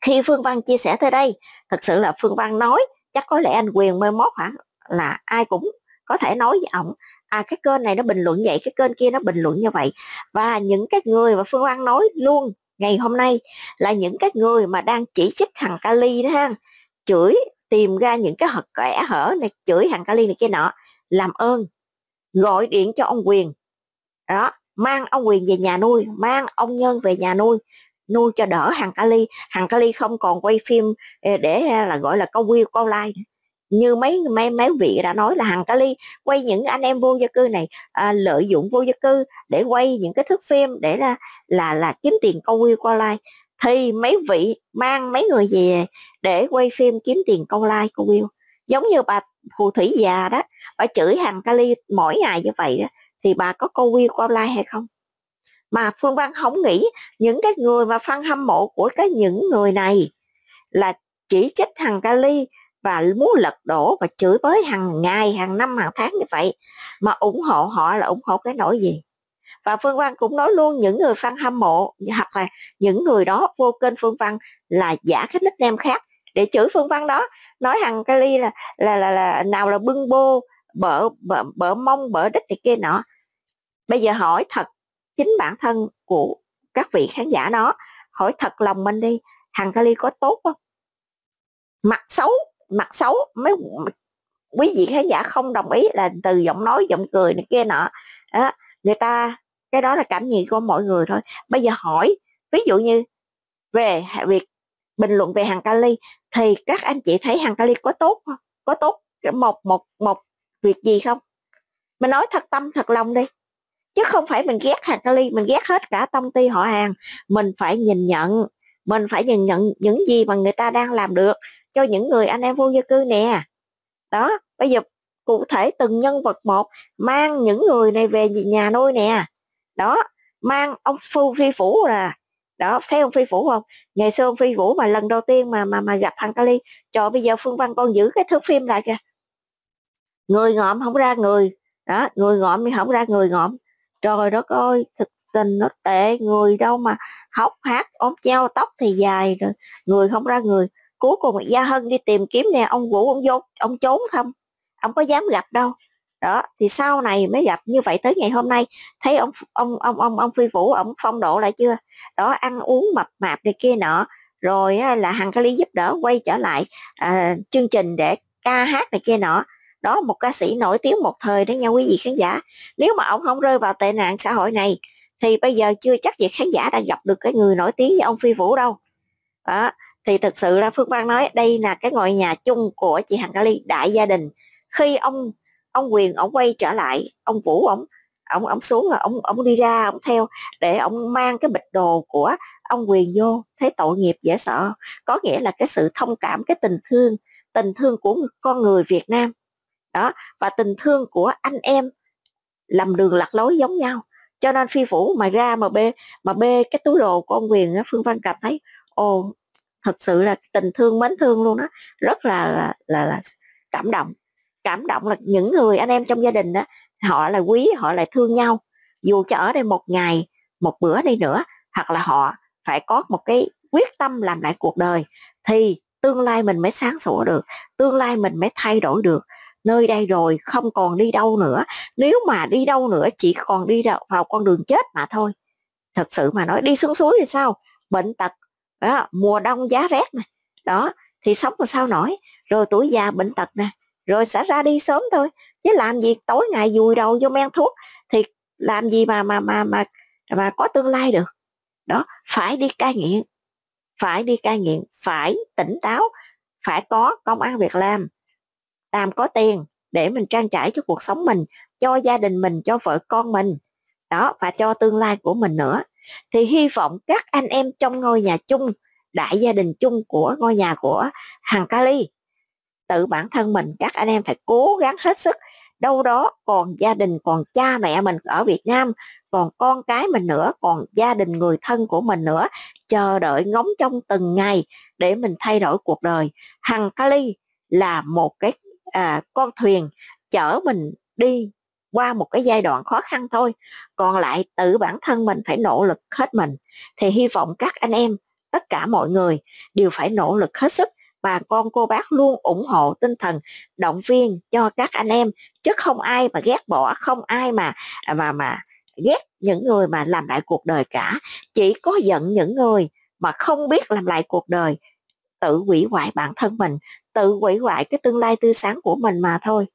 khi phương văn chia sẻ tới đây thật sự là phương văn nói chắc có lẽ anh quyền mơ mốt hả là ai cũng có thể nói với ổng à cái kênh này nó bình luận vậy cái kênh kia nó bình luận như vậy và những cái người mà phương văn nói luôn ngày hôm nay là những cái người mà đang chỉ trích thằng Kali đó ha chửi tìm ra những cái hật kẻ hở này chửi thằng Kali này kia nọ làm ơn gọi điện cho ông Quyền đó mang ông Quyền về nhà nuôi mang ông Nhân về nhà nuôi nuôi cho đỡ hằng Kali hằng Kali không còn quay phim ờ, để ờ, là gọi là câu view câu like như mấy mấy mấy vị đã nói là hằng Kali quay những anh em vô gia cư này à, lợi dụng vô gia cư để quay những cái thước phim để là là là kiếm tiền câu view qua like thì mấy vị mang mấy người về để quay phim kiếm tiền câu like câu view giống như bà phù thủy già đó bà chửi hàng kali mỗi ngày như vậy đó thì bà có câu view qua like hay không mà phương văn không nghĩ những cái người mà phân hâm mộ của cái những người này là chỉ trích hàng kali và muốn lật đổ và chửi bới hàng ngày hàng năm hàng tháng như vậy mà ủng hộ họ là ủng hộ cái nỗi gì và phương văn cũng nói luôn những người fan hâm mộ hoặc là những người đó vô kênh phương văn là giả cái nickname khác để chửi phương văn đó nói hằng kali là, là là là nào là bưng bô bở bở, bở mông bở đít này kia nọ bây giờ hỏi thật chính bản thân của các vị khán giả đó hỏi thật lòng mình đi hằng kali có tốt không mặt xấu mặt xấu mấy quý vị khán giả không đồng ý là từ giọng nói giọng cười này kia nọ đó, người ta cái đó là cảm nhận của mọi người thôi bây giờ hỏi ví dụ như về việc bình luận về hàng kali thì các anh chị thấy hàng kali có tốt không có tốt một một một việc gì không mình nói thật tâm thật lòng đi chứ không phải mình ghét hàng kali mình ghét hết cả công ty họ hàng mình phải nhìn nhận mình phải nhìn nhận những gì mà người ta đang làm được cho những người anh em vô gia cư nè đó bây giờ cụ thể từng nhân vật một mang những người này về nhà nuôi nè đó mang ông phu phi phủ là đó thấy ông phi vũ không ngày xưa ông phi vũ mà lần đầu tiên mà mà mà gặp thằng kali trời bây giờ phương văn con giữ cái thước phim lại kìa người ngộm không ra người đó người ngộm thì không ra người ngộm trời đó coi thực tình nó tệ người đâu mà hóc hát ốm treo tóc thì dài rồi người không ra người cuối cùng gia hân đi tìm kiếm nè ông vũ ông vô ông trốn không ông có dám gặp đâu đó thì sau này mới gặp như vậy tới ngày hôm nay thấy ông ông ông ông ông phi vũ ông phong độ lại chưa đó ăn uống mập mạp này kia nọ rồi là hằng cái lý giúp đỡ quay trở lại à, chương trình để ca hát này kia nọ đó một ca sĩ nổi tiếng một thời đó nha quý vị khán giả nếu mà ông không rơi vào tệ nạn xã hội này thì bây giờ chưa chắc gì khán giả đã gặp được cái người nổi tiếng như ông phi vũ đâu đó thì thực sự là phương ban nói đây là cái ngôi nhà chung của chị hằng kali đại gia đình khi ông ông quyền ông quay trở lại ông vũ ông ông ông xuống rồi ông ông đi ra ông theo để ông mang cái bịch đồ của ông quyền vô thấy tội nghiệp dễ sợ có nghĩa là cái sự thông cảm cái tình thương tình thương của con người Việt Nam đó và tình thương của anh em làm đường lạc lối giống nhau cho nên phi vũ mà ra mà bê mà bê cái túi đồ của ông quyền phương văn cảm thấy ồ thật sự là tình thương mến thương luôn đó rất là là, là, là cảm động cảm động là những người anh em trong gia đình đó họ là quý họ là thương nhau dù cho ở đây một ngày một bữa đi nữa hoặc là họ phải có một cái quyết tâm làm lại cuộc đời thì tương lai mình mới sáng sủa được tương lai mình mới thay đổi được nơi đây rồi không còn đi đâu nữa nếu mà đi đâu nữa chỉ còn đi vào con đường chết mà thôi thật sự mà nói đi xuống suối thì sao bệnh tật đó, mùa đông giá rét này đó thì sống mà sao nổi rồi tuổi già bệnh tật nè rồi sẽ ra đi sớm thôi chứ làm gì tối ngày vùi đầu vô men thuốc thì làm gì mà mà mà mà mà có tương lai được đó phải đi cai nghiện phải đi cai nghiện phải tỉnh táo phải có công ăn việc làm làm có tiền để mình trang trải cho cuộc sống mình cho gia đình mình cho vợ con mình đó và cho tương lai của mình nữa thì hy vọng các anh em trong ngôi nhà chung đại gia đình chung của ngôi nhà của hàng Kali tự bản thân mình các anh em phải cố gắng hết sức đâu đó còn gia đình còn cha mẹ mình ở Việt Nam còn con cái mình nữa còn gia đình người thân của mình nữa chờ đợi ngóng trong từng ngày để mình thay đổi cuộc đời hằng Kali là một cái à, con thuyền chở mình đi qua một cái giai đoạn khó khăn thôi còn lại tự bản thân mình phải nỗ lực hết mình thì hy vọng các anh em tất cả mọi người đều phải nỗ lực hết sức bà con cô bác luôn ủng hộ tinh thần động viên cho các anh em chứ không ai mà ghét bỏ không ai mà mà mà ghét những người mà làm lại cuộc đời cả chỉ có giận những người mà không biết làm lại cuộc đời tự hủy hoại bản thân mình tự hủy hoại cái tương lai tươi sáng của mình mà thôi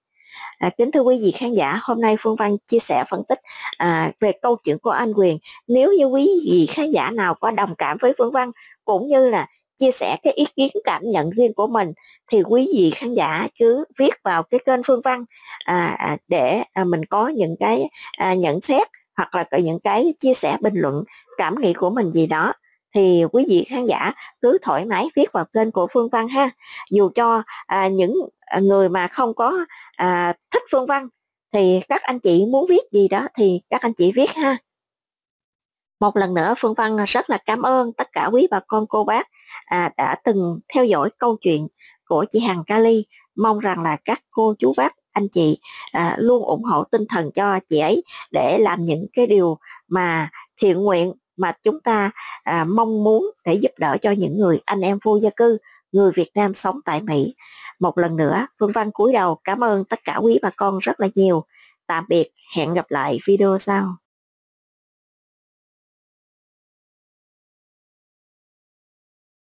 À, kính thưa quý vị khán giả, hôm nay Phương Văn chia sẻ phân tích à, về câu chuyện của anh Quyền. Nếu như quý vị khán giả nào có đồng cảm với Phương Văn cũng như là chia sẻ cái ý kiến cảm nhận riêng của mình thì quý vị khán giả cứ viết vào cái kênh Phương Văn à, à để à, mình có những cái à, nhận xét hoặc là những cái chia sẻ bình luận cảm nghĩ của mình gì đó thì quý vị khán giả cứ thoải mái viết vào kênh của Phương Văn ha dù cho à, những à, người mà không có à, thích Phương Văn thì các anh chị muốn viết gì đó thì các anh chị viết ha một lần nữa phương văn à, rất là cảm ơn tất cả quý bà con cô bác à, đã từng theo dõi câu chuyện của chị hằng kali mong rằng là các cô chú bác anh chị à, luôn ủng hộ tinh thần cho chị ấy để làm những cái điều mà thiện nguyện mà chúng ta à, mong muốn để giúp đỡ cho những người anh em vô gia cư người Việt Nam sống tại Mỹ một lần nữa Phương Văn cúi đầu cảm ơn tất cả quý bà con rất là nhiều tạm biệt hẹn gặp lại video sau